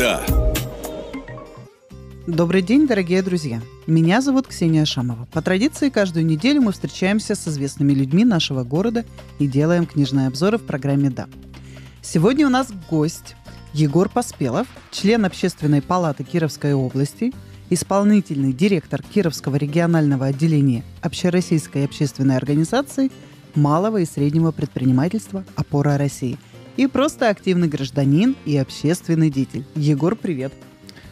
Да. Добрый день, дорогие друзья. Меня зовут Ксения Шамова. По традиции, каждую неделю мы встречаемся с известными людьми нашего города и делаем книжные обзоры в программе «Да». Сегодня у нас гость Егор Поспелов, член Общественной палаты Кировской области, исполнительный директор Кировского регионального отделения Общероссийской общественной организации малого и среднего предпринимательства «Опора России». – и просто активный гражданин и общественный деятель. Егор, привет.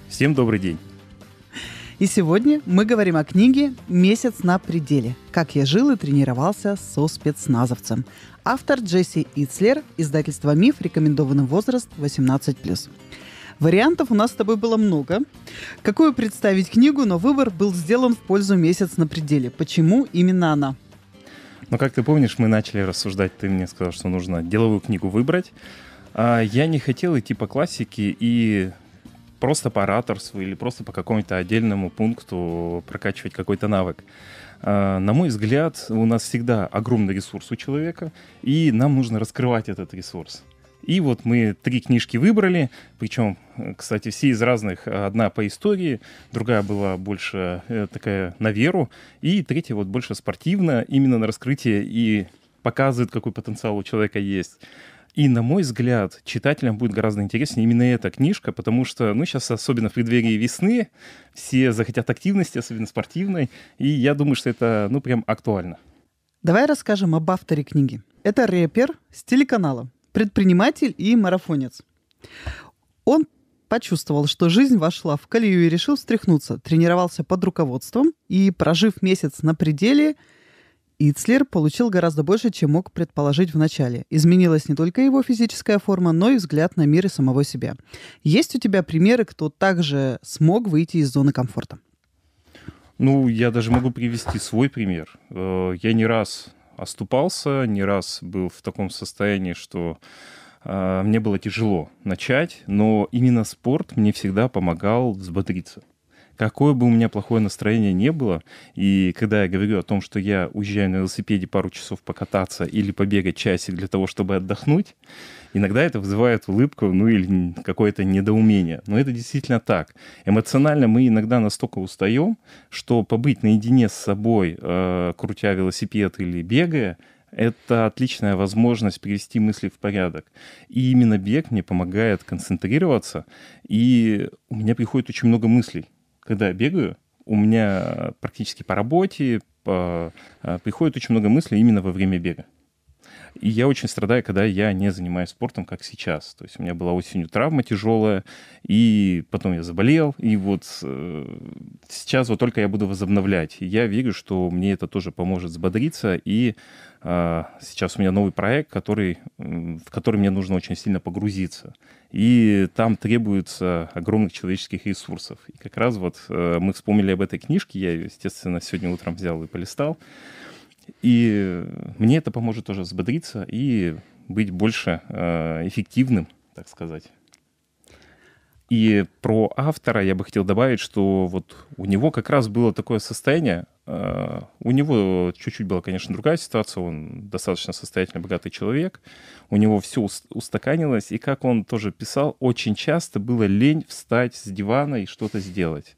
Всем добрый день. И сегодня мы говорим о книге «Месяц на пределе. Как я жил и тренировался со спецназовцем». Автор Джесси Ицлер, издательство «Миф», рекомендованный возраст 18+. Вариантов у нас с тобой было много. Какую представить книгу, но выбор был сделан в пользу «Месяц на пределе». Почему именно она? Но как ты помнишь, мы начали рассуждать, ты мне сказал, что нужно деловую книгу выбрать. А я не хотел идти по классике и просто по ораторству или просто по какому-то отдельному пункту прокачивать какой-то навык. А, на мой взгляд, у нас всегда огромный ресурс у человека, и нам нужно раскрывать этот ресурс. И вот мы три книжки выбрали, причем, кстати, все из разных. Одна по истории, другая была больше э, такая на веру, и третья вот больше спортивная, именно на раскрытие и показывает, какой потенциал у человека есть. И, на мой взгляд, читателям будет гораздо интереснее именно эта книжка, потому что, ну, сейчас, особенно в преддверии весны, все захотят активности, особенно спортивной, и я думаю, что это, ну, прям актуально. Давай расскажем об авторе книги. Это рэпер с телеканала предприниматель и марафонец. Он почувствовал, что жизнь вошла в колею и решил встряхнуться. Тренировался под руководством и, прожив месяц на пределе, Ицлер получил гораздо больше, чем мог предположить в начале. Изменилась не только его физическая форма, но и взгляд на мир и самого себя. Есть у тебя примеры, кто также смог выйти из зоны комфорта? Ну, я даже могу привести свой пример. Э, я не раз оступался, не раз был в таком состоянии, что э, мне было тяжело начать, но именно спорт мне всегда помогал взбодриться. Какое бы у меня плохое настроение не было, и когда я говорю о том, что я уезжаю на велосипеде пару часов покататься или побегать часик для того, чтобы отдохнуть, Иногда это вызывает улыбку, ну или какое-то недоумение. Но это действительно так. Эмоционально мы иногда настолько устаем, что побыть наедине с собой, э, крутя велосипед или бегая, это отличная возможность привести мысли в порядок. И именно бег мне помогает концентрироваться, и у меня приходит очень много мыслей. Когда я бегаю, у меня практически по работе по, э, приходит очень много мыслей именно во время бега. И я очень страдаю, когда я не занимаюсь спортом, как сейчас. То есть у меня была осенью травма тяжелая, и потом я заболел, и вот э, сейчас вот только я буду возобновлять. И я вижу, что мне это тоже поможет взбодриться, и э, сейчас у меня новый проект, который, в который мне нужно очень сильно погрузиться. И там требуется огромных человеческих ресурсов. И как раз вот э, мы вспомнили об этой книжке, я ее, естественно, сегодня утром взял и полистал. И мне это поможет тоже взбодриться и быть больше э, эффективным, так сказать. И про автора я бы хотел добавить, что вот у него как раз было такое состояние. Э, у него чуть-чуть была, конечно, другая ситуация. Он достаточно состоятельный, богатый человек. У него все устаканилось. И как он тоже писал, очень часто было лень встать с дивана и что-то сделать.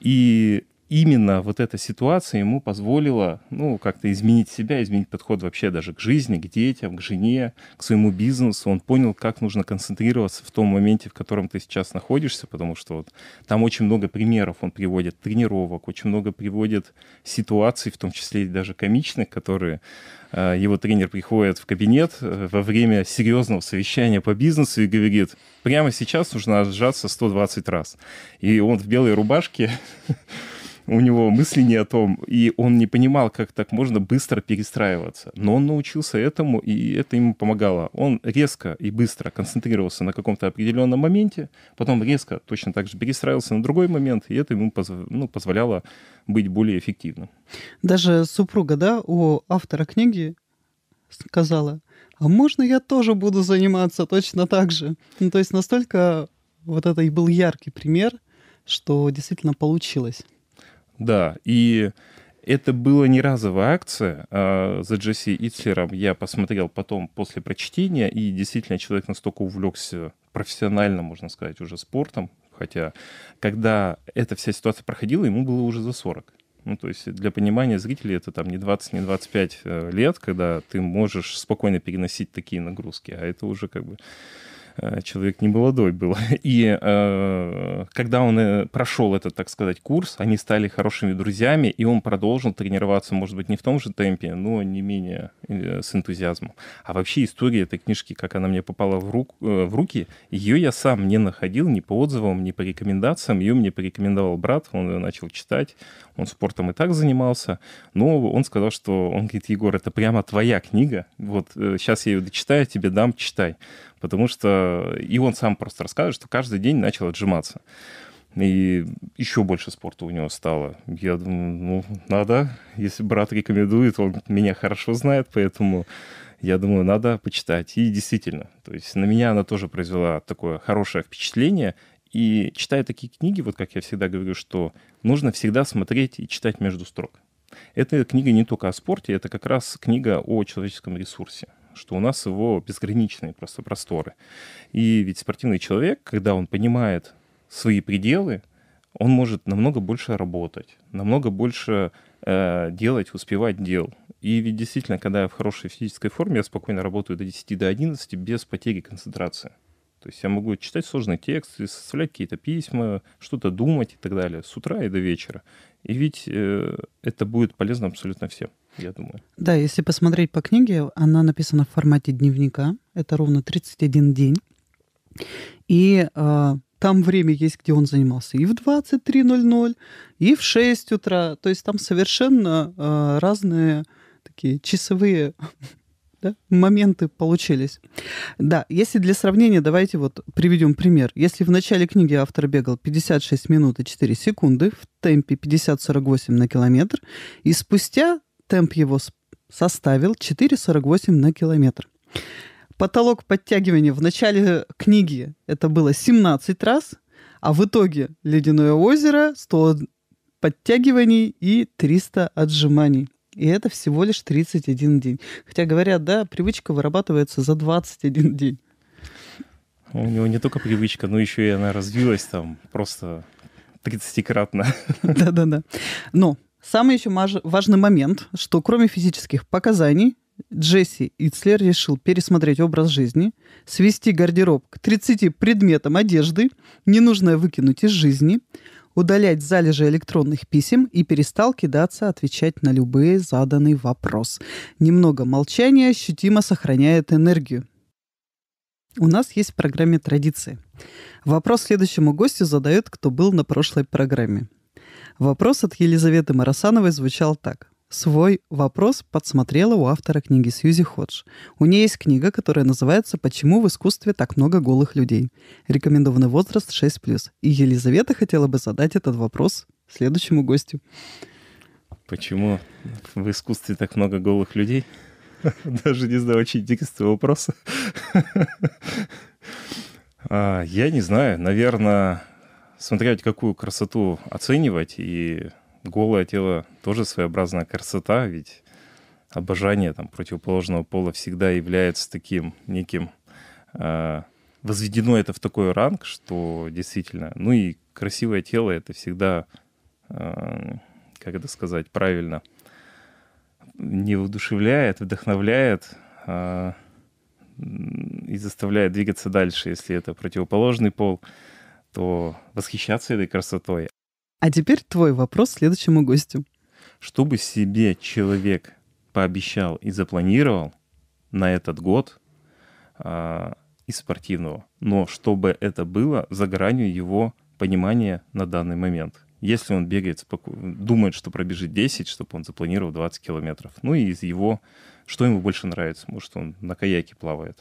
И именно вот эта ситуация ему позволила, ну, как-то изменить себя, изменить подход вообще даже к жизни, к детям, к жене, к своему бизнесу. Он понял, как нужно концентрироваться в том моменте, в котором ты сейчас находишься, потому что вот там очень много примеров он приводит, тренировок, очень много приводит ситуаций, в том числе даже комичных, которые э, его тренер приходит в кабинет э, во время серьезного совещания по бизнесу и говорит, прямо сейчас нужно отжаться 120 раз. И он в белой рубашке у него мысли не о том, и он не понимал, как так можно быстро перестраиваться. Но он научился этому, и это ему помогало. Он резко и быстро концентрировался на каком-то определенном моменте, потом резко точно так же перестраивался на другой момент, и это ему позв... ну, позволяло быть более эффективным. Даже супруга, да, у автора книги сказала, а можно я тоже буду заниматься точно так же? Ну, то есть настолько вот это и был яркий пример, что действительно получилось. Да, и это была не разовая акция. А за Джесси Итлером я посмотрел потом после прочтения, и действительно человек настолько увлекся профессионально, можно сказать, уже спортом, хотя когда эта вся ситуация проходила, ему было уже за 40. Ну, то есть для понимания зрителей это там не 20, не 25 э, лет, когда ты можешь спокойно переносить такие нагрузки, а это уже как бы Э, человек не молодой был. И э, когда он э, прошел этот, так сказать, курс, они стали хорошими друзьями, и он продолжил тренироваться, может быть, не в том же темпе, но не менее э, с энтузиазмом. А вообще история этой книжки, как она мне попала в, рук, в руки, ее я сам не находил ни по отзывам, ни по рекомендациям. Ее мне порекомендовал брат, он ее начал читать, он спортом и так занимался, но он сказал, что он говорит, Егор, это прямо твоя книга, вот сейчас я ее дочитаю, тебе дам, читай потому что и он сам просто рассказывает, что каждый день начал отжиматься. И еще больше спорта у него стало. Я думаю, ну, надо. Если брат рекомендует, он меня хорошо знает, поэтому я думаю, надо почитать. И действительно, то есть на меня она тоже произвела такое хорошее впечатление. И читая такие книги, вот как я всегда говорю, что нужно всегда смотреть и читать между строк. Эта книга не только о спорте, это как раз книга о человеческом ресурсе что у нас его безграничные просто просторы. И ведь спортивный человек, когда он понимает свои пределы, он может намного больше работать, намного больше э, делать, успевать дел. И ведь действительно, когда я в хорошей физической форме, я спокойно работаю до 10, до 11 без потери концентрации. То есть я могу читать сложный текст, составлять какие-то письма, что-то думать и так далее с утра и до вечера. И ведь э, это будет полезно абсолютно всем я думаю. Да, если посмотреть по книге, она написана в формате дневника. Это ровно 31 день. И э, там время есть, где он занимался и в 23.00, и в 6 утра. То есть там совершенно э, разные такие часовые да, моменты получились. Да, если для сравнения, давайте вот приведем пример. Если в начале книги автор бегал 56 минут и 4 секунды в темпе 50-48 на километр, и спустя темп его составил 4,48 на километр. Потолок подтягивания в начале книги это было 17 раз, а в итоге «Ледяное озеро», 100 подтягиваний и 300 отжиманий. И это всего лишь 31 день. Хотя говорят, да, привычка вырабатывается за 21 день. У него не только привычка, но еще и она развилась там просто 30-кратно. Да-да-да. Но Самый еще важный момент, что кроме физических показаний, Джесси Ицлер решил пересмотреть образ жизни, свести гардероб к 30 предметам одежды, ненужное выкинуть из жизни, удалять залежи электронных писем и перестал кидаться отвечать на любые заданный вопрос. Немного молчания ощутимо сохраняет энергию. У нас есть в программе традиции. Вопрос следующему гостю задает, кто был на прошлой программе. Вопрос от Елизаветы Марасановой звучал так. Свой вопрос подсмотрела у автора книги Сьюзи Ходж. У нее есть книга, которая называется «Почему в искусстве так много голых людей?». Рекомендованный возраст 6+. И Елизавета хотела бы задать этот вопрос следующему гостю. Почему в искусстве так много голых людей? Даже не знаю, очень дикостного вопроса. А, я не знаю. Наверное, Смотреть какую красоту оценивать, и голое тело тоже своеобразная красота, ведь обожание там, противоположного пола всегда является таким неким... Э, возведено это в такой ранг, что действительно... Ну и красивое тело — это всегда, э, как это сказать правильно, не воодушевляет, вдохновляет э, и заставляет двигаться дальше, если это противоположный пол — то восхищаться этой красотой. А теперь твой вопрос следующему гостю. Чтобы себе человек пообещал и запланировал на этот год а, из спортивного, но чтобы это было за гранью его понимания на данный момент. Если он бегает, споко... думает, что пробежит 10, чтобы он запланировал 20 километров. Ну и из его, что ему больше нравится, может, он на каяке плавает.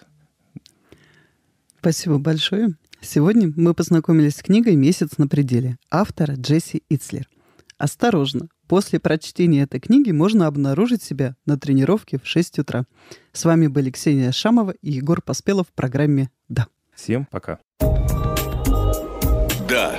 Спасибо большое. Сегодня мы познакомились с книгой «Месяц на пределе» автора Джесси Ицлер. Осторожно! После прочтения этой книги можно обнаружить себя на тренировке в 6 утра. С вами были Ксения Шамова и Егор Поспелов в программе «Да». Всем пока. Да.